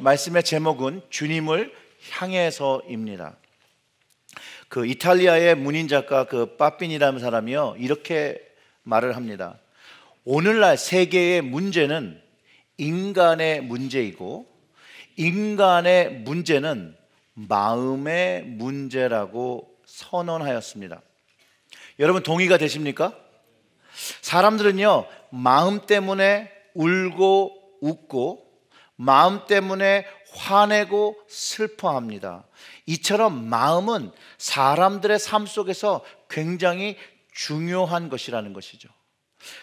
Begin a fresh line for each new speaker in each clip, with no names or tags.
말씀의 제목은 주님을 향해서입니다. 그 이탈리아의 문인 작가 그 빠핀이라는 사람이요 이렇게 말을 합니다. 오늘날 세계의 문제는 인간의 문제이고 인간의 문제는 마음의 문제라고 선언하였습니다. 여러분 동의가 되십니까? 사람들은요 마음 때문에 울고 웃고 마음 때문에 화내고 슬퍼합니다. 이처럼 마음은 사람들의 삶 속에서 굉장히 중요한 것이라는 것이죠.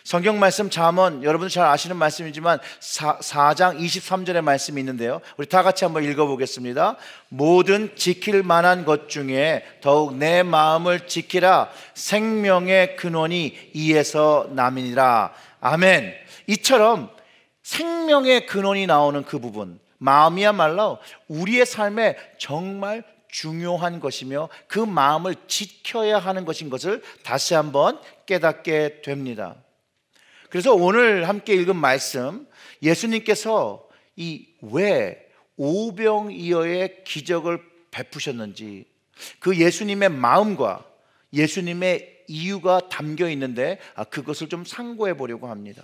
성경 말씀 잠언 여러분 잘 아시는 말씀이지만 사, 4장 23절의 말씀이 있는데요. 우리 다 같이 한번 읽어 보겠습니다. 모든 지킬 만한 것 중에 더욱 내 마음을 지키라 생명의 근원이 이에서 남이니라. 아멘. 이처럼 생명의 근원이 나오는 그 부분, 마음이야말로 우리의 삶에 정말 중요한 것이며 그 마음을 지켜야 하는 것인 것을 다시 한번 깨닫게 됩니다. 그래서 오늘 함께 읽은 말씀, 예수님께서 이 왜 오병이어의 기적을 베푸셨는지 그 예수님의 마음과 예수님의 이유가 담겨 있는데 아, 그것을 좀 상고해 보려고 합니다.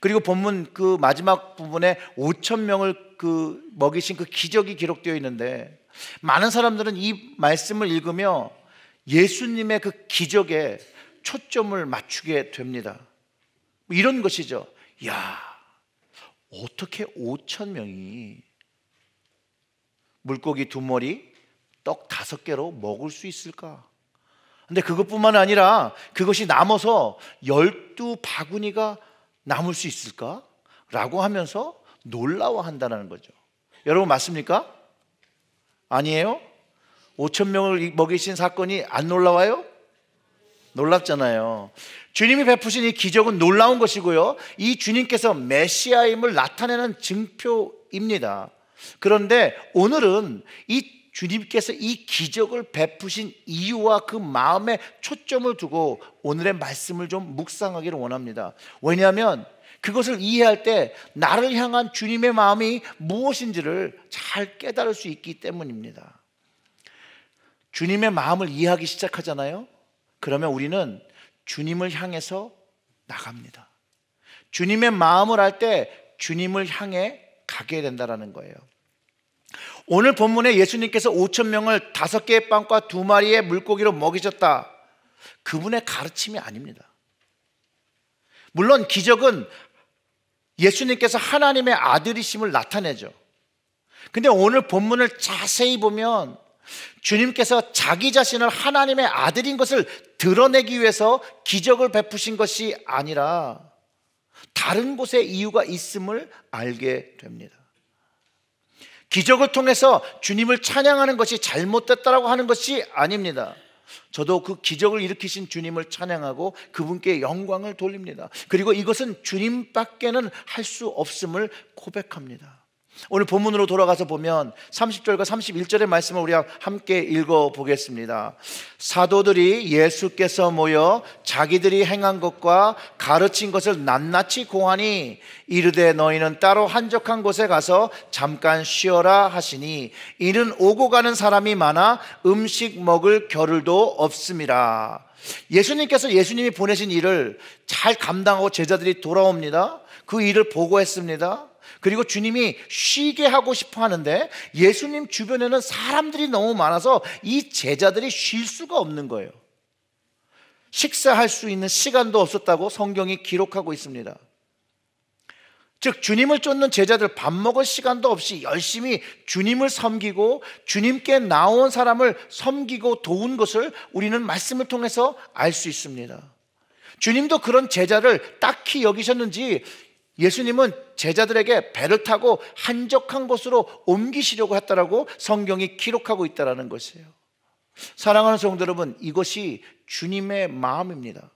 그리고 본문 그 마지막 부분에 5천 명을 그 먹이신 그 기적이 기록되어 있는데 많은 사람들은 이 말씀을 읽으며 예수님의 그 기적에 초점을 맞추게 됩니다. 뭐 이런 것이죠. 야, 어떻게 5천 명이 물고기 두 마리, 떡 다섯 개로 먹을 수 있을까? 근데 그것뿐만 아니라 그것이 남아서 열두 바구니가 남을 수 있을까? 라고 하면서 놀라워한다는 거죠. 여러분 맞습니까? 아니에요? 5천 명을 먹이신 사건이 안 놀라워요? 놀랍잖아요. 주님이 베푸신 이 기적은 놀라운 것이고요. 이 주님께서 메시아임을 나타내는 증표입니다. 그런데 오늘은 이 주님께서 이 기적을 베푸신 이유와 그 마음에 초점을 두고 오늘의 말씀을 좀 묵상하기를 원합니다. 왜냐하면 그것을 이해할 때 나를 향한 주님의 마음이 무엇인지를 잘 깨달을 수 있기 때문입니다. 주님의 마음을 이해하기 시작하잖아요. 그러면 우리는 주님을 향해서 나갑니다. 주님의 마음을 할때 주님을 향해 가게 된다라는 거예요. 오늘 본문에 예수님께서 5천 명을 다섯 개의 빵과 두 마리의 물고기로 먹이셨다. 그분의 가르침이 아닙니다. 물론 기적은 예수님께서 하나님의 아들이심을 나타내죠. 근데 오늘 본문을 자세히 보면 주님께서 자기 자신을 하나님의 아들인 것을 드러내기 위해서 기적을 베푸신 것이 아니라 다른 곳에 이유가 있음을 알게 됩니다. 기적을 통해서 주님을 찬양하는 것이 잘못됐다라고 하는 것이 아닙니다. 저도 그 기적을 일으키신 주님을 찬양하고 그분께 영광을 돌립니다. 그리고 이것은 주님밖에는 할 수 없음을 고백합니다. 오늘 본문으로 돌아가서 보면 30절과 31절의 말씀을 우리 함께 읽어 보겠습니다. 사도들이 예수께서 모여 자기들이 행한 것과 가르친 것을 낱낱이 고하니 이르되 너희는 따로 한적한 곳에 가서 잠깐 쉬어라 하시니 이는 오고 가는 사람이 많아 음식 먹을 겨를도 없습니다. 예수님께서 예수님이 보내신 일을 잘 감당하고 제자들이 돌아옵니다. 그 일을 보고했습니다. 그리고 주님이 쉬게 하고 싶어 하는데 예수님 주변에는 사람들이 너무 많아서 이 제자들이 쉴 수가 없는 거예요. 식사할 수 있는 시간도 없었다고 성경이 기록하고 있습니다. 즉, 주님을 쫓는 제자들 밥 먹을 시간도 없이 열심히 주님을 섬기고 주님께 나온 사람을 섬기고 도운 것을 우리는 말씀을 통해서 알 수 있습니다. 주님도 그런 제자를 딱히 여기셨는지 예수님은 제자들에게 배를 타고 한적한 곳으로 옮기시려고 했다라고 성경이 기록하고 있다라는 것이에요. 사랑하는 성도 여러분, 이것이 주님의 마음입니다.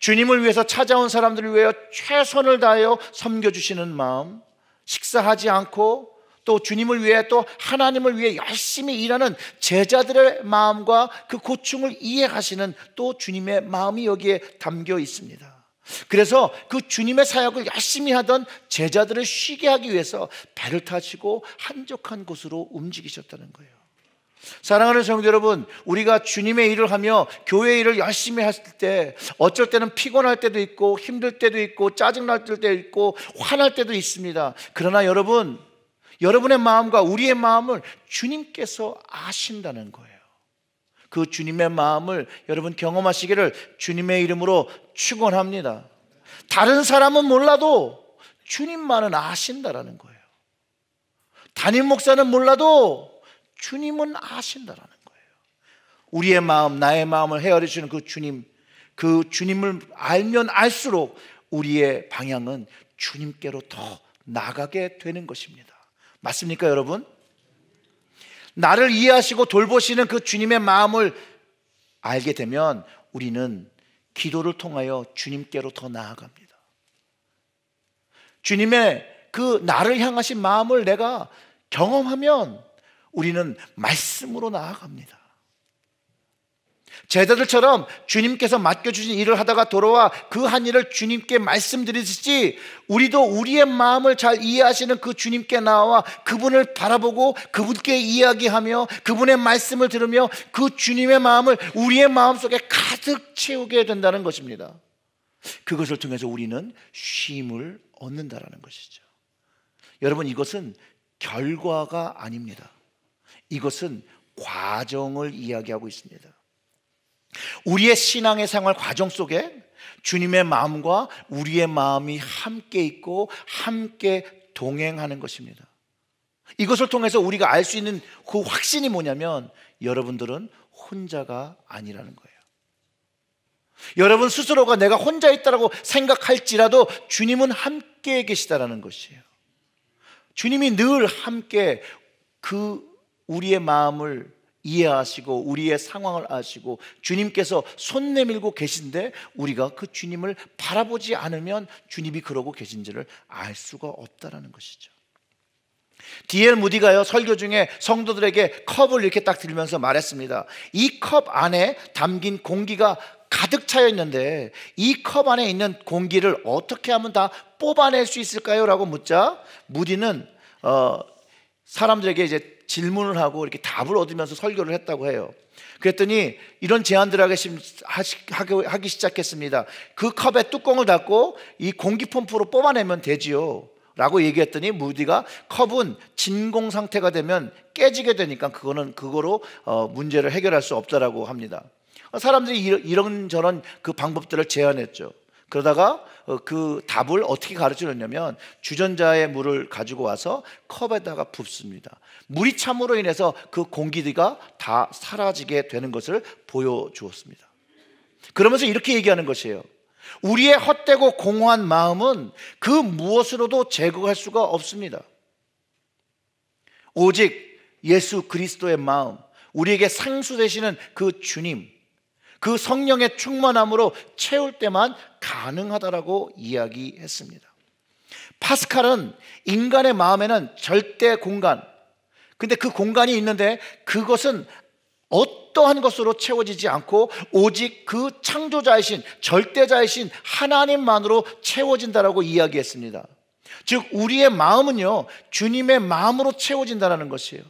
주님을 위해서 찾아온 사람들을 위하 최선을 다하여 섬겨주시는 마음, 식사하지 않고 또 주님을 위해 또 하나님을 위해 열심히 일하는 제자들의 마음과 그 고충을 이해하시는 또 주님의 마음이 여기에 담겨 있습니다. 그래서 그 주님의 사역을 열심히 하던 제자들을 쉬게 하기 위해서 배를 타시고 한적한 곳으로 움직이셨다는 거예요. 사랑하는 성도 여러분, 우리가 주님의 일을 하며 교회 일을 열심히 했을 때 어쩔 때는 피곤할 때도 있고 힘들 때도 있고 짜증날 때도 있고 화날 때도 있습니다. 그러나 여러분, 여러분의 마음과 우리의 마음을 주님께서 아신다는 거예요. 그 주님의 마음을 여러분 경험하시기를 주님의 이름으로 축원합니다. 다른 사람은 몰라도 주님만은 아신다라는 거예요. 담임 목사는 몰라도 주님은 아신다라는 거예요. 우리의 마음, 나의 마음을 헤아려 주는 그 주님, 그 주님을 알면 알수록 우리의 방향은 주님께로 더 나가게 되는 것입니다. 맞습니까, 여러분? 나를 이해하시고 돌보시는 그 주님의 마음을 알게 되면 우리는 기도를 통하여 주님께로 더 나아갑니다. 주님의 그 나를 향하신 마음을 내가 경험하면 우리는 말씀으로 나아갑니다. 제자들처럼 주님께서 맡겨주신 일을 하다가 돌아와 그 한 일을 주님께 말씀드리듯이 우리도 우리의 마음을 잘 이해하시는 그 주님께 나와 그분을 바라보고 그분께 이야기하며 그분의 말씀을 들으며 그 주님의 마음을 우리의 마음 속에 가득 채우게 된다는 것입니다. 그것을 통해서 우리는 쉼을 얻는다라는 것이죠. 여러분 이것은 결과가 아닙니다. 이것은 과정을 이야기하고 있습니다. 우리의 신앙의 생활 과정 속에 주님의 마음과 우리의 마음이 함께 있고 함께 동행하는 것입니다. 이것을 통해서 우리가 알 수 있는 그 확신이 뭐냐면 여러분들은 혼자가 아니라는 거예요. 여러분 스스로가 내가 혼자 있다라고 생각할지라도 주님은 함께 계시다라는 것이에요. 주님이 늘 함께 그 우리의 마음을 이해하시고 우리의 상황을 아시고 주님께서 손 내밀고 계신데 우리가 그 주님을 바라보지 않으면 주님이 그러고 계신지를 알 수가 없다라는 것이죠. 디엘 무디가요 설교 중에 성도들에게 컵을 이렇게 딱 들면서 말했습니다. 이 컵 안에 담긴 공기가 가득 차여 있는데 이 컵 안에 있는 공기를 어떻게 하면 다 뽑아낼 수 있을까요? 라고 묻자 무디는 어, 사람들에게 이제 질문을 하고 이렇게 답을 얻으면서 설교를 했다고 해요. 그랬더니 이런 제안들을 하기 시작했습니다. 그 컵의 뚜껑을 닫고 이 공기 펌프로 뽑아내면 되지요. 라고 얘기했더니 무디가 컵은 진공 상태가 되면 깨지게 되니까 그거는 그거로 어, 문제를 해결할 수 없다라고 합니다. 사람들이 이런 저런 그 방법들을 제안했죠. 그러다가 어, 그 답을 어떻게 가르쳐 줬냐면 주전자의 물을 가지고 와서 컵에다가 붓습니다. 물이 참으로 인해서 그 공기가 들다 사라지게 되는 것을 보여주었습니다. 그러면서 이렇게 얘기하는 것이에요. 우리의 헛되고 공허한 마음은 그 무엇으로도 제거할 수가 없습니다. 오직 예수 그리스도의 마음, 우리에게 상수 되시는 그 주님, 그 성령의 충만함으로 채울 때만 가능하다라고 이야기했습니다. 파스칼은 인간의 마음에는 절대 공간, 근데 그 공간이 있는데 그것은 어떠한 것으로 채워지지 않고 오직 그 창조자이신 절대자이신 하나님만으로 채워진다라고 이야기했습니다. 즉 우리의 마음은요 주님의 마음으로 채워진다라는 것이에요.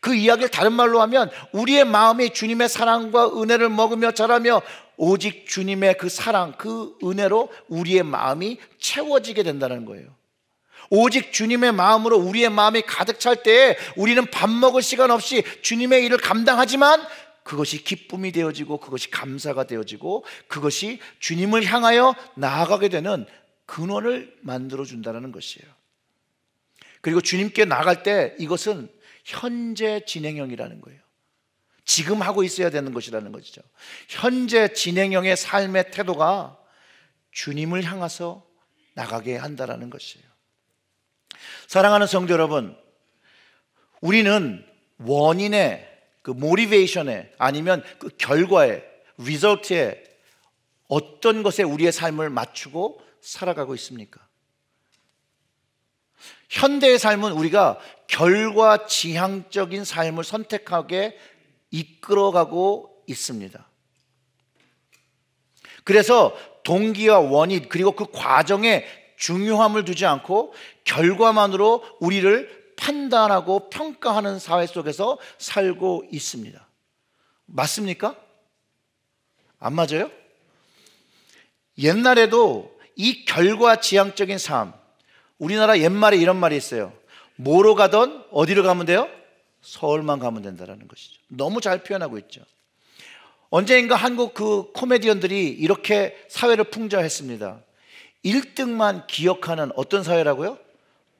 그 이야기를 다른 말로 하면 우리의 마음이 주님의 사랑과 은혜를 먹으며 자라며 오직 주님의 그 사랑, 그 은혜로 우리의 마음이 채워지게 된다는 거예요. 오직 주님의 마음으로 우리의 마음이 가득 찰 때에 우리는 밥 먹을 시간 없이 주님의 일을 감당하지만 그것이 기쁨이 되어지고 그것이 감사가 되어지고 그것이 주님을 향하여 나아가게 되는 근원을 만들어 준다는 것이에요. 그리고 주님께 나갈 때 이것은 현재 진행형이라는 거예요. 지금 하고 있어야 되는 것이라는 것이죠. 현재 진행형의 삶의 태도가 주님을 향해서 나가게 한다라는 것이에요. 사랑하는 성도 여러분, 우리는 원인에 그 모티베이션에 아니면 그 결과에 리절트에 어떤 것에 우리의 삶을 맞추고 살아가고 있습니까? 현대의 삶은 우리가 결과 지향적인 삶을 선택하게 이끌어가고 있습니다. 그래서 동기와 원인 그리고 그 과정에 중요함을 두지 않고 결과만으로 우리를 판단하고 평가하는 사회 속에서 살고 있습니다. 맞습니까? 안 맞아요? 옛날에도 이 결과 지향적인 삶, 우리나라 옛말에 이런 말이 있어요. 뭐로 가던 어디로 가면 돼요? 서울만 가면 된다라는 것이죠. 너무 잘 표현하고 있죠. 언제인가 한국 그 코미디언들이 이렇게 사회를 풍자했습니다. 1등만 기억하는 어떤 사회라고요?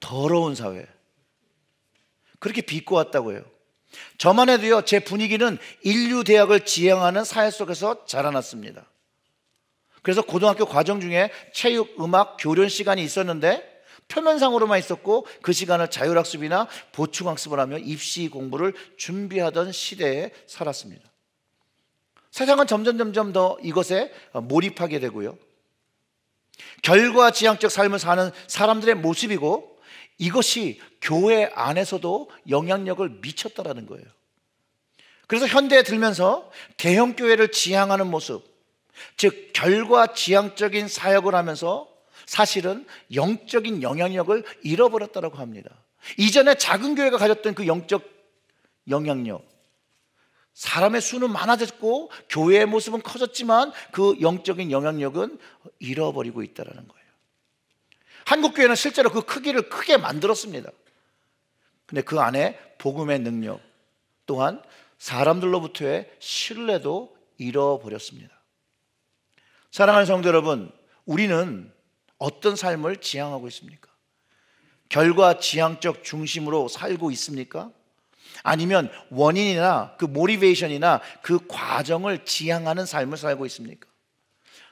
더러운 사회. 그렇게 비꼬 왔다고요. 해 저만 해도요, 제 분위기는 인류대학을 지향하는 사회 속에서 자라났습니다. 그래서 고등학교 과정 중에 체육, 음악, 교련 시간이 있었는데 표면상으로만 있었고 그 시간을 자율학습이나 보충학습을 하며 입시 공부를 준비하던 시대에 살았습니다. 세상은 점점 점점 더 이것에 몰입하게 되고요. 결과 지향적 삶을 사는 사람들의 모습이고 이것이 교회 안에서도 영향력을 미쳤다라는 거예요. 그래서 현대에 들면서 대형 교회를 지향하는 모습, 즉 결과 지향적인 사역을 하면서 사실은 영적인 영향력을 잃어버렸다고 합니다. 이전에 작은 교회가 가졌던 그 영적 영향력. 사람의 수는 많아졌고 교회의 모습은 커졌지만 그 영적인 영향력은 잃어버리고 있다는 거예요. 한국 교회는 실제로 그 크기를 크게 만들었습니다. 근데 그 안에 복음의 능력 또한 사람들로부터의 신뢰도 잃어버렸습니다. 사랑하는 성도 여러분, 우리는 어떤 삶을 지향하고 있습니까? 결과 지향적 중심으로 살고 있습니까? 아니면 원인이나 그 모티베이션이나 그 과정을 지향하는 삶을 살고 있습니까?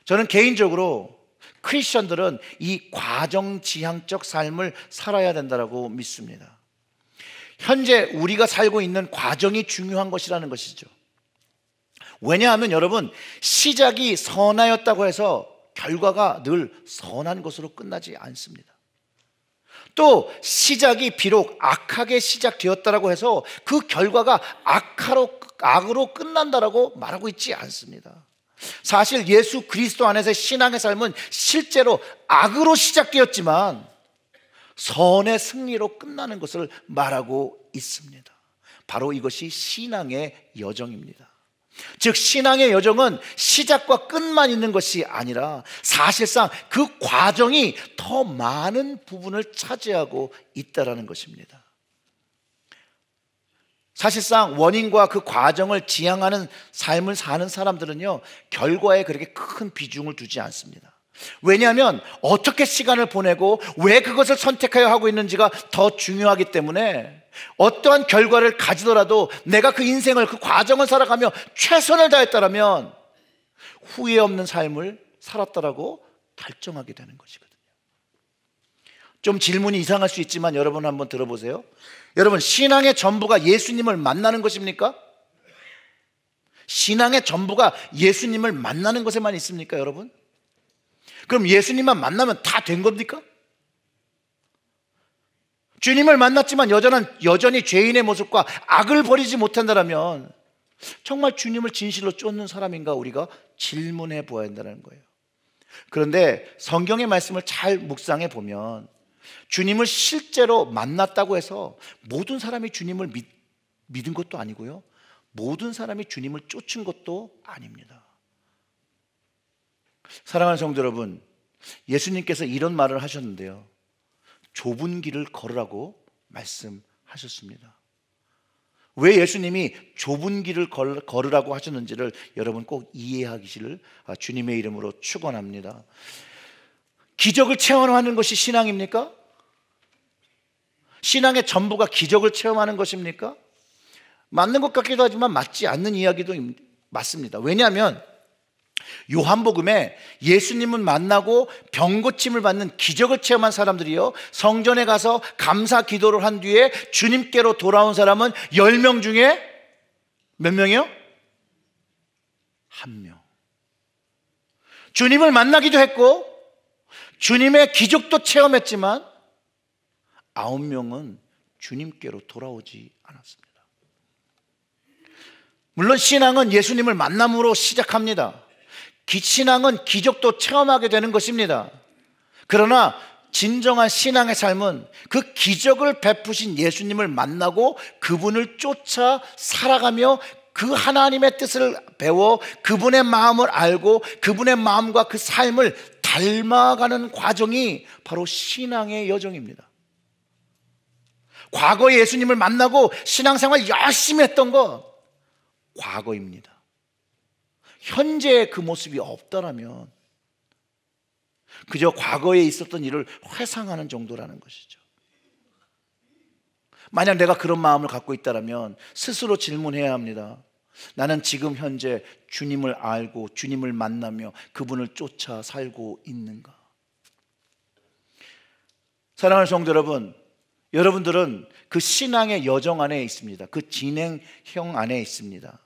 저는 개인적으로 크리스천들은 이 과정 지향적 삶을 살아야 된다고 믿습니다. 현재 우리가 살고 있는 과정이 중요한 것이라는 것이죠. 왜냐하면 여러분 시작이 선하였다고 해서 결과가 늘 선한 것으로 끝나지 않습니다. 또 시작이 비록 악하게 시작되었다라고 해서 그 결과가 악하로 악으로 끝난다라고 말하고 있지 않습니다. 사실 예수 그리스도 안에서의 신앙의 삶은 실제로 악으로 시작되었지만 선의 승리로 끝나는 것을 말하고 있습니다. 바로 이것이 신앙의 여정입니다. 즉 신앙의 여정은 시작과 끝만 있는 것이 아니라 사실상 그 과정이 더 많은 부분을 차지하고 있다라는 것입니다. 사실상 원인과 그 과정을 지향하는 삶을 사는 사람들은요, 결과에 그렇게 큰 비중을 두지 않습니다. 왜냐하면 어떻게 시간을 보내고 왜 그것을 선택하여 하고 있는지가 더 중요하기 때문에 어떠한 결과를 가지더라도 내가 그 인생을 그 과정을 살아가며 최선을 다했다라면 후회 없는 삶을 살았다라고 결정하게 되는 것이거든요. 좀 질문이 이상할 수 있지만 여러분 한번 들어보세요. 여러분 신앙의 전부가 예수님을 만나는 것입니까? 신앙의 전부가 예수님을 만나는 것에만 있습니까, 여러분? 그럼 예수님만 만나면 다 된 겁니까? 주님을 만났지만 여전한, 여전히 죄인의 모습과 악을 버리지 못한다면 정말 주님을 진실로 쫓는 사람인가 우리가 질문해 보아야 한다는 거예요. 그런데 성경의 말씀을 잘 묵상해 보면 주님을 실제로 만났다고 해서 모든 사람이 주님을 믿, 믿은 것도 아니고요. 모든 사람이 주님을 쫓은 것도 아닙니다. 사랑하는 성도 여러분, 예수님께서 이런 말을 하셨는데요. 좁은 길을 걸으라고 말씀하셨습니다. 왜 예수님이 좁은 길을 걸으라고 하셨는지를 여러분 꼭 이해하기를 아, 주님의 이름으로 축원합니다. 기적을 체험하는 것이 신앙입니까? 신앙의 전부가 기적을 체험하는 것입니까? 맞는 것 같기도 하지만 맞지 않는 이야기도 맞습니다. 왜냐하면 요한복음에 예수님은 만나고 병고침을 받는 기적을 체험한 사람들이요. 성전에 가서 감사 기도를 한 뒤에 주님께로 돌아온 사람은 10명 중에 몇 명이요? 한 명. 주님을 만나기도 했고, 주님의 기적도 체험했지만, 아홉 명은 주님께로 돌아오지 않았습니다. 물론 신앙은 예수님을 만남으로 시작합니다. 기신앙은 기적도 체험하게 되는 것입니다. 그러나 진정한 신앙의 삶은 그 기적을 베푸신 예수님을 만나고 그분을 쫓아 살아가며 그 하나님의 뜻을 배워 그분의 마음을 알고 그분의 마음과 그 삶을 닮아가는 과정이 바로 신앙의 여정입니다. 과거 예수님을 만나고 신앙생활 열심히 했던 거 과거입니다. 현재의 그 모습이 없다라면 그저 과거에 있었던 일을 회상하는 정도라는 것이죠. 만약 내가 그런 마음을 갖고 있다면 스스로 질문해야 합니다. 나는 지금 현재 주님을 알고 주님을 만나며 그분을 쫓아 살고 있는가? 사랑하는 성도 여러분, 여러분들은 그 신앙의 여정 안에 있습니다. 그 진행형 안에 있습니다.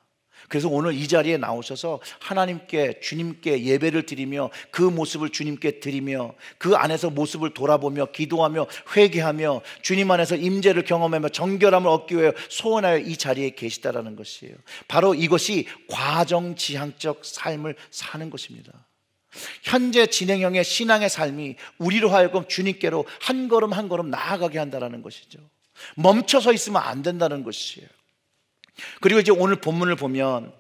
그래서 오늘 이 자리에 나오셔서 하나님께 주님께 예배를 드리며 그 모습을 주님께 드리며 그 안에서 모습을 돌아보며 기도하며 회개하며 주님 안에서 임재를 경험하며 정결함을 얻기 위해 소원하여 이 자리에 계시다라는 것이에요. 바로 이것이 과정지향적 삶을 사는 것입니다. 현재 진행형의 신앙의 삶이 우리로 하여금 주님께로 한 걸음 한 걸음 나아가게 한다라는 것이죠. 멈춰서 있으면 안 된다는 것이에요. 그리고 이제 오늘 본문을 보면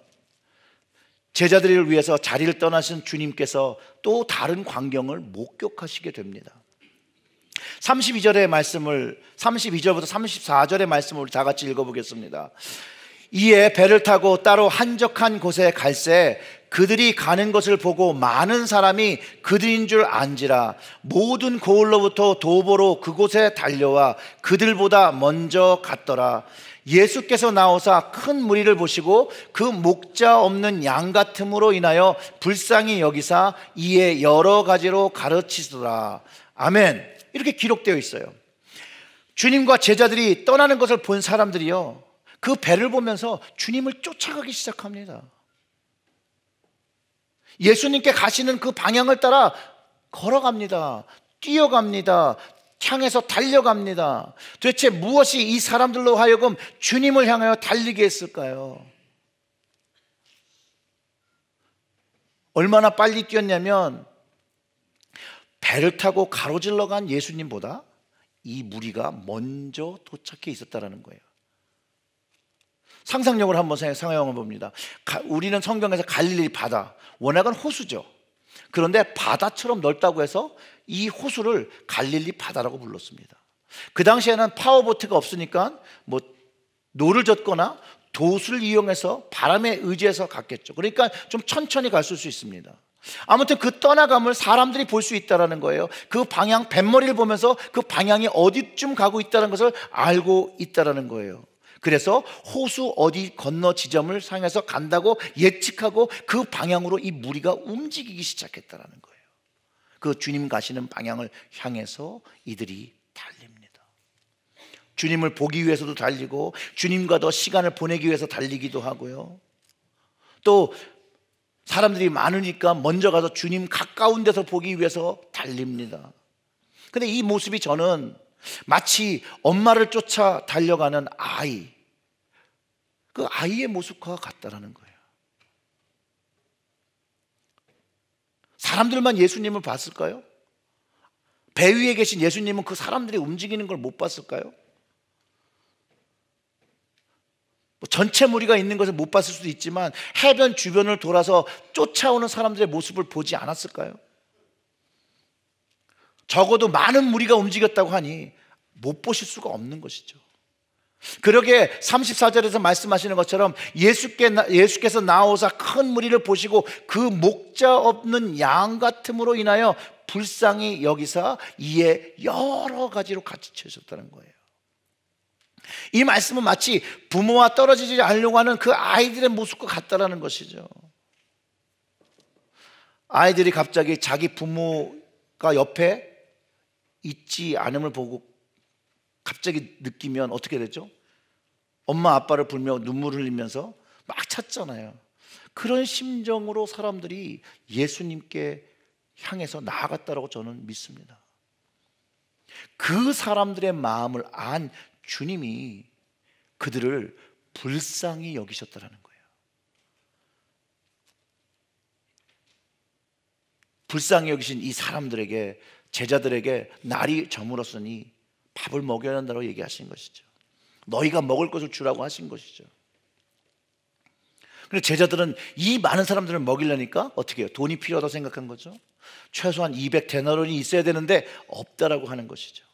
제자들을 위해서 자리를 떠나신 주님께서 또 다른 광경을 목격하시게 됩니다. 32절의 말씀을 32절부터 34절의 말씀을 다 같이 읽어보겠습니다. 이에 배를 타고 따로 한적한 곳에 갈새 그들이 가는 것을 보고 많은 사람이 그들인 줄 안지라 모든 고을로부터 도보로 그곳에 달려와 그들보다 먼저 갔더라 예수께서 나오사 큰 무리를 보시고 그 목자 없는 양 같음으로 인하여 불쌍히 여기사 이에 여러 가지로 가르치시더라. 아멘. 이렇게 기록되어 있어요. 주님과 제자들이 떠나는 것을 본 사람들이요. 그 배를 보면서 주님을 쫓아가기 시작합니다. 예수님께 가시는 그 방향을 따라 걸어갑니다. 뛰어갑니다. 향해서 달려갑니다. 도대체 무엇이 이 사람들로 하여금 주님을 향하여 달리게 했을까요? 얼마나 빨리 뛰었냐면 배를 타고 가로질러 간 예수님보다 이 무리가 먼저 도착해 있었다라는 거예요. 상상력을 한번 상상해 봅니다. 우리는 성경에서 갈릴리 바다, 원약은 호수죠. 그런데 바다처럼 넓다고 해서 이 호수를 갈릴리 바다라고 불렀습니다. 그 당시에는 파워보트가 없으니까 뭐 노를 젓거나 도수를 이용해서 바람에 의지해서 갔겠죠. 그러니까 좀 천천히 갈 수 있습니다. 아무튼 그 떠나감을 사람들이 볼 수 있다라는 거예요. 그 방향 뱃머리를 보면서 그 방향이 어디쯤 가고 있다는 것을 알고 있다라는 거예요. 그래서 호수 어디 건너 지점을 상해서 간다고 예측하고 그 방향으로 이 무리가 움직이기 시작했다는 거예요. 그 주님 가시는 방향을 향해서 이들이 달립니다. 주님을 보기 위해서도 달리고 주님과 더 시간을 보내기 위해서 달리기도 하고요. 또 사람들이 많으니까 먼저 가서 주님 가까운 데서 보기 위해서 달립니다. 근데 이 모습이 저는 마치 엄마를 쫓아 달려가는 아이, 그 아이의 모습과 같다라는 거예요. 사람들만 예수님을 봤을까요? 배 위에 계신 예수님은 그 사람들이 움직이는 걸 못 봤을까요? 뭐 전체 무리가 있는 것을 못 봤을 수도 있지만 해변 주변을 돌아서 쫓아오는 사람들의 모습을 보지 않았을까요? 적어도 많은 무리가 움직였다고 하니 못 보실 수가 없는 것이죠. 그러게 34절에서 말씀하시는 것처럼 예수께, 예수께서 나오사 큰 무리를 보시고 그 목자 없는 양 같음으로 인하여 불쌍히 여기서 이에 여러 가지로 가르쳐셨다는 거예요. 이 말씀은 마치 부모와 떨어지지 않으려고 하는 그 아이들의 모습과 같다라는 것이죠. 아이들이 갑자기 자기 부모가 옆에 있지 않음을 보고 갑자기 느끼면 어떻게 되죠? 엄마 아빠를 불며 눈물 흘리면서 막 찾잖아요. 그런 심정으로 사람들이 예수님께 향해서 나아갔다라고 저는 믿습니다. 그 사람들의 마음을 안 주님이 그들을 불쌍히 여기셨다라는 거예요. 불쌍히 여기신 이 사람들에게 제자들에게 날이 저물었으니 밥을 먹여야 한다고 얘기하신 것이죠. 너희가 먹을 것을 주라고 하신 것이죠. 근데 제자들은 이 많은 사람들을 먹이려니까 어떻게 해요? 돈이 필요하다고 생각한 거죠. 최소한 200데나론이 있어야 되는데 없다라고 하는 것이죠.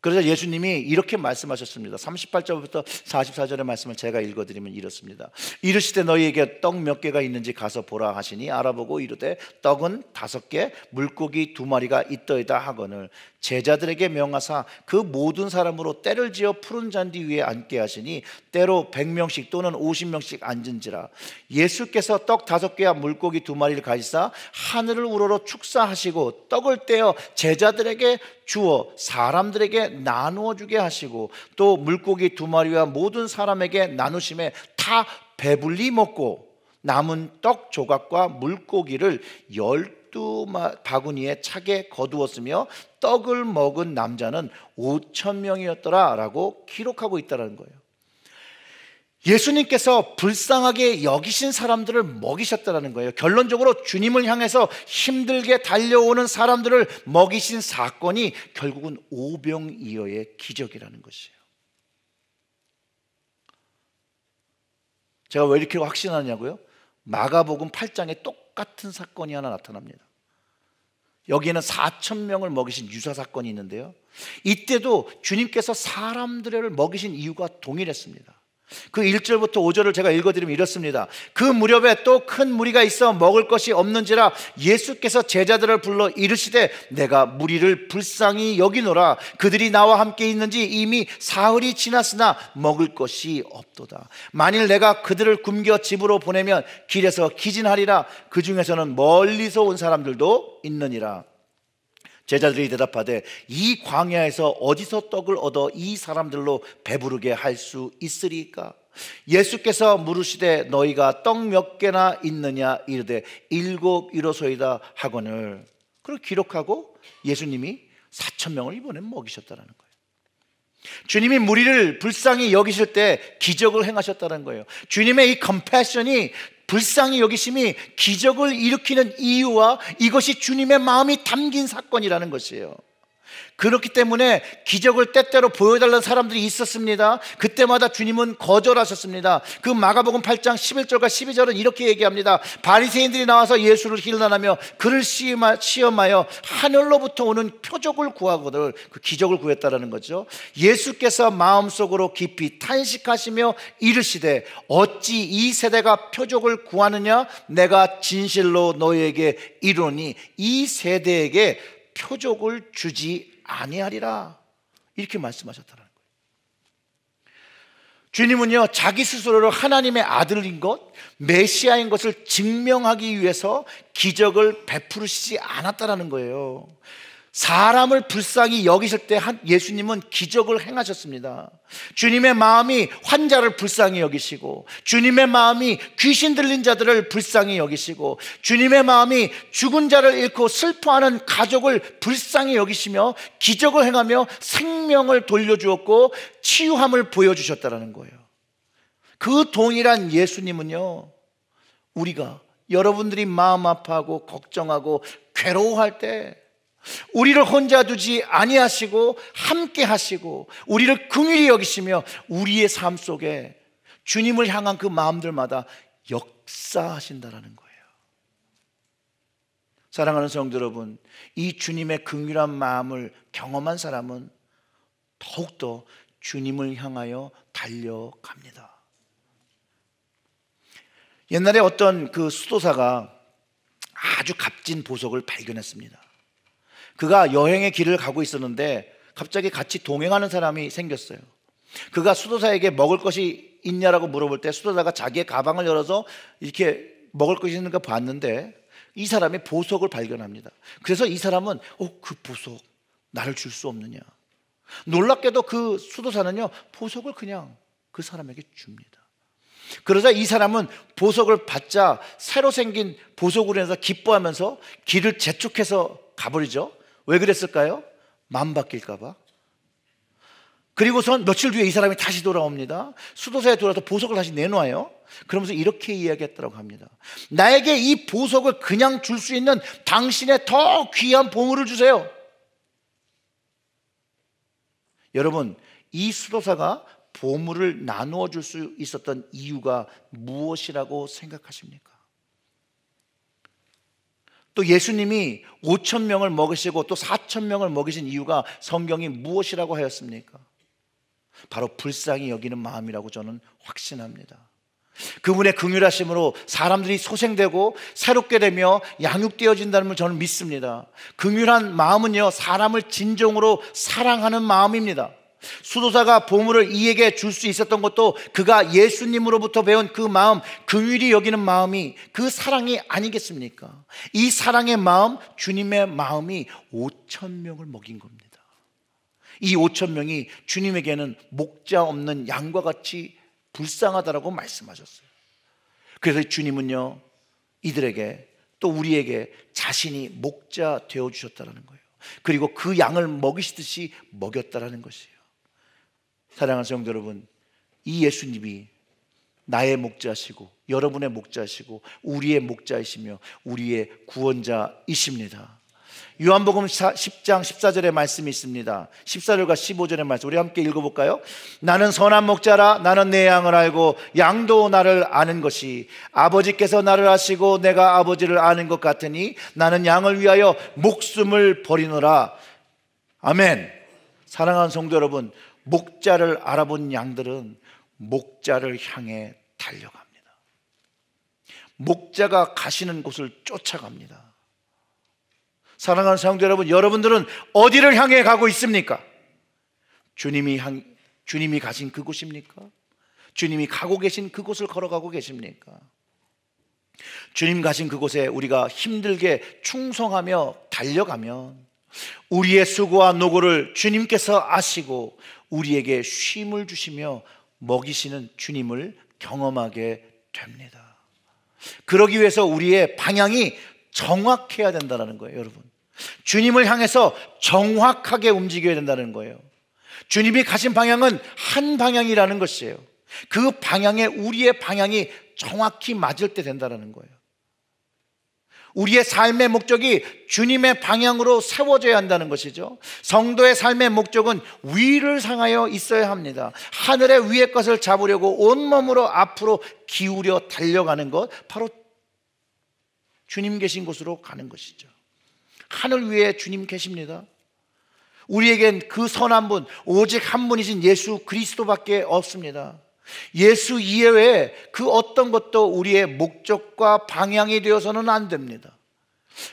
그래서 예수님이 이렇게 말씀하셨습니다. 38절부터 44절의 말씀을 제가 읽어드리면 이렇습니다. 이르시되 너희에게 떡 몇 개가 있는지 가서 보라 하시니 알아보고 이르되 떡은 다섯 개, 물고기 두 마리가 있더이다 하거늘 제자들에게 명하사 그 모든 사람으로 때를 지어 푸른 잔디 위에 앉게 하시니 때로 100명씩 또는 50명씩 앉은지라 예수께서 떡 다섯 개와 물고기 두 마리를 가지사 하늘을 우러러 축사하시고 떡을 떼어 제자들에게 주어 사람들에게 나누어 주게 하시고 또 물고기 두 마리와 모든 사람에게 나누심에 다 배불리 먹고 남은 떡 조각과 물고기를 열두 바구니에 차게 거두었으며 떡을 먹은 남자는 5천 명이었더라라고 기록하고 있다라는 거예요. 예수님께서 불쌍하게 여기신 사람들을 먹이셨다라는 거예요. 결론적으로 주님을 향해서 힘들게 달려오는 사람들을 먹이신 사건이 결국은 오병이어의 기적이라는 것이에요. 제가 왜 이렇게 확신하냐고요? 마가복음 8장에 똑같은 사건이 하나 나타납니다. 여기에는 4천 명을 먹이신 유사 사건이 있는데요. 이때도 주님께서 사람들을 먹이신 이유가 동일했습니다. 그 1절부터 5절을 제가 읽어드리면 이렇습니다. 그 무렵에 또 큰 무리가 있어 먹을 것이 없는지라 예수께서 제자들을 불러 이르시되 내가 무리를 불쌍히 여기노라 그들이 나와 함께 있는지 이미 사흘이 지났으나 먹을 것이 없도다. 만일 내가 그들을 굶겨 집으로 보내면 길에서 기진하리라 그 중에서는 멀리서 온 사람들도 있느니라. 제자들이 대답하되 이 광야에서 어디서 떡을 얻어 이 사람들로 배부르게 할 수 있으리까? 예수께서 물으시되 너희가 떡 몇 개나 있느냐 이르되 일곱 일어서이다 하거늘 그리고 기록하고 예수님이 사천 명을 이번에 먹이셨다는 거예요. 주님이 무리를 불쌍히 여기실 때 기적을 행하셨다는 거예요. 주님의 이 컴패션이 불쌍히 여기심이 기적을 일으키는 이유와 이것이 주님의 마음이 담긴 사건이라는 것이에요. 그렇기 때문에 기적을 때때로 보여달라는 사람들이 있었습니다. 그때마다 주님은 거절하셨습니다. 그 마가복음 8장 11절과 12절은 이렇게 얘기합니다. 바리새인들이 나와서 예수를 힐난하며 그를 시험하여 하늘로부터 오는 표적을 구하거든 그 기적을 구했다라는 거죠. 예수께서 마음속으로 깊이 탄식하시며 이르시되 어찌 이 세대가 표적을 구하느냐 내가 진실로 너에게 이르니 이 세대에게 표적을 주지 아니하리라. 이렇게 말씀하셨다는 거예요. 주님은요, 자기 스스로를 하나님의 아들인 것, 메시아인 것을 증명하기 위해서 기적을 베푸시지 않았다라는 거예요. 사람을 불쌍히 여기실 때 예수님은 기적을 행하셨습니다. 주님의 마음이 환자를 불쌍히 여기시고, 주님의 마음이 귀신 들린 자들을 불쌍히 여기시고, 주님의 마음이 죽은 자를 잃고 슬퍼하는 가족을 불쌍히 여기시며, 기적을 행하며 생명을 돌려주었고, 치유함을 보여주셨다는 거예요. 그 동일한 예수님은요, 우리가 여러분들이 마음 아파하고, 걱정하고, 괴로워할 때, 우리를 혼자 두지 아니하시고 함께 하시고 우리를 긍휼히 여기시며 우리의 삶 속에 주님을 향한 그 마음들마다 역사하신다라는 거예요. 사랑하는 성도 여러분, 이 주님의 긍휼한 마음을 경험한 사람은 더욱더 주님을 향하여 달려갑니다. 옛날에 어떤 그 수도사가 아주 값진 보석을 발견했습니다. 그가 여행의 길을 가고 있었는데 갑자기 같이 동행하는 사람이 생겼어요. 그가 수도사에게 먹을 것이 있냐라고 물어볼 때 수도사가 자기의 가방을 열어서 이렇게 먹을 것이 있는가 봤는데 이 사람이 보석을 발견합니다. 그래서 이 사람은 어, 그 보석 나를 줄 수 없느냐. 놀랍게도 그 수도사는요 보석을 그냥 그 사람에게 줍니다. 그러자 이 사람은 보석을 받자 새로 생긴 보석으로 인해서 기뻐하면서 길을 재촉해서 가버리죠. 왜 그랬을까요? 맘 바뀔까봐. 그리고선 며칠 뒤에 이 사람이 다시 돌아옵니다. 수도사에 돌아서 보석을 다시 내놓아요. 그러면서 이렇게 이야기했다고 합니다. 나에게 이 보석을 그냥 줄 수 있는 당신의 더 귀한 보물을 주세요. 여러분, 이 수도사가 보물을 나누어 줄 수 있었던 이유가 무엇이라고 생각하십니까? 또 예수님이 5천 명을 먹이시고또 4천 명을 먹이신 이유가 성경이 무엇이라고 하였습니까? 바로 불쌍히 여기는 마음이라고 저는 확신합니다. 그분의 긍휼하심으로 사람들이 소생되고 새롭게 되며 양육되어진다는 저는 믿습니다. 긍휼한 마음은요 사람을 진정으로 사랑하는 마음입니다. 수도사가 보물을 이에게 줄 수 있었던 것도 그가 예수님으로부터 배운 그 마음, 금일이 그 여기는 마음이 그 사랑이 아니겠습니까? 이 사랑의 마음, 주님의 마음이 5천 명을 먹인 겁니다. 이 5천 명이 주님에게는 목자 없는 양과 같이 불쌍하다라고 말씀하셨어요. 그래서 주님은요, 이들에게 또 우리에게 자신이 목자 되어 주셨다라는 거예요. 그리고 그 양을 먹이시듯이 먹였다라는 것이에요. 사랑하는 성도 여러분, 이 예수님이 나의 목자시고 여러분의 목자시고 우리의 목자이시며 우리의 구원자이십니다. 요한복음 10장 14절의 말씀이 있습니다. 14절과 15절의 말씀 우리 함께 읽어볼까요? 나는 선한 목자라 나는 내 양을 알고 양도 나를 아는 것이 아버지께서 나를 아시고 내가 아버지를 아는 것 같으니 나는 양을 위하여 목숨을 버리노라. 아멘. 사랑하는 성도 여러분, 목자를 알아본 양들은 목자를 향해 달려갑니다. 목자가 가시는 곳을 쫓아갑니다. 사랑하는 성도 여러분, 여러분들은 어디를 향해 가고 있습니까? 주님이 향, 주님이 가신 그곳입니까? 주님이 가고 계신 그곳을 걸어가고 계십니까? 주님 가신 그곳에 우리가 힘들게 충성하며 달려가면 우리의 수고와 노고를 주님께서 아시고 우리에게 쉼을 주시며 먹이시는 주님을 경험하게 됩니다. 그러기 위해서 우리의 방향이 정확해야 된다는 거예요, 여러분. 주님을 향해서 정확하게 움직여야 된다는 거예요. 주님이 가신 방향은 한 방향이라는 것이에요. 그 방향에 우리의 방향이 정확히 맞을 때 된다는 거예요. 우리의 삶의 목적이 주님의 방향으로 세워져야 한다는 것이죠. 성도의 삶의 목적은 위를 상하여 있어야 합니다. 하늘의 위의 것을 잡으려고 온몸으로 앞으로 기울여 달려가는 것, 바로 주님 계신 곳으로 가는 것이죠. 하늘 위에 주님 계십니다. 우리에겐 그 선한 분, 오직 한 분이신 예수 그리스도밖에 없습니다. 예수 이외에 그 어떤 것도 우리의 목적과 방향이 되어서는 안 됩니다.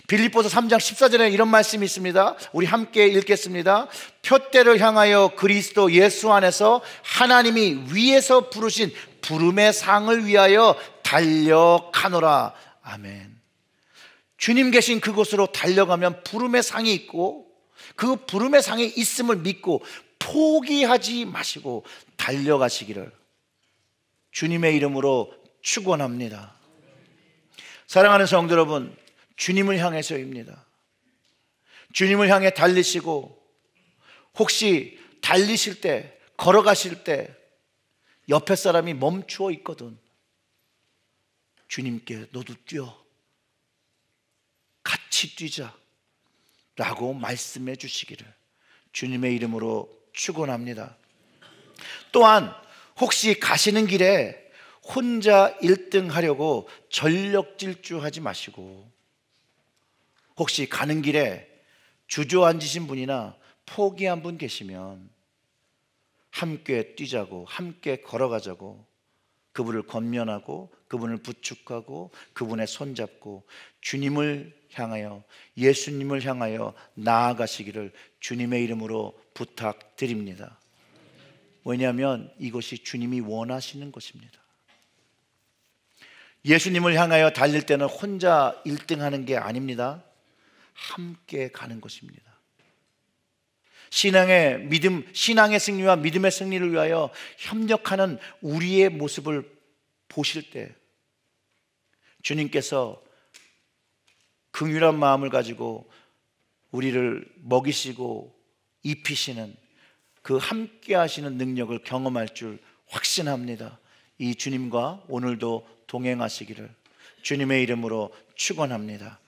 빌립보서 3장 14절에 이런 말씀이 있습니다. 우리 함께 읽겠습니다. 표대를 향하여 그리스도 예수 안에서 하나님이 위에서 부르신 부름의 상을 위하여 달려가노라. 아멘. 주님 계신 그곳으로 달려가면 부름의 상이 있고 그 부름의 상이 있음을 믿고 포기하지 마시고 달려가시기를 주님의 이름으로 축원합니다. 사랑하는 성도 여러분, 주님을 향해서입니다. 주님을 향해 달리시고 혹시 달리실 때 걸어가실 때 옆에 사람이 멈추어 있거든 주님께 너도 뛰어 같이 뛰자 라고 말씀해 주시기를 주님의 이름으로 축원합니다. 또한 혹시 가시는 길에 혼자 1등 하려고 전력 질주하지 마시고 혹시 가는 길에 주저앉으신 분이나 포기한 분 계시면 함께 뛰자고 함께 걸어가자고 그분을 권면하고 그분을 부축하고 그분의 손잡고 주님을 향하여 예수님을 향하여 나아가시기를 주님의 이름으로 부탁드립니다. 왜냐하면 이것이 주님이 원하시는 것입니다. 예수님을 향하여 달릴 때는 혼자 1등 하는 게 아닙니다. 함께 가는 것입니다. 신앙의 믿음, 신앙의 승리와 믿음의 승리를 위하여 협력하는 우리의 모습을 보실 때 주님께서 긍휼한 마음을 가지고 우리를 먹이시고 입히시는 그 함께 하시는 능력을 경험할 줄 확신합니다. 이 주님과 오늘도 동행하시기를 주님의 이름으로 축원합니다.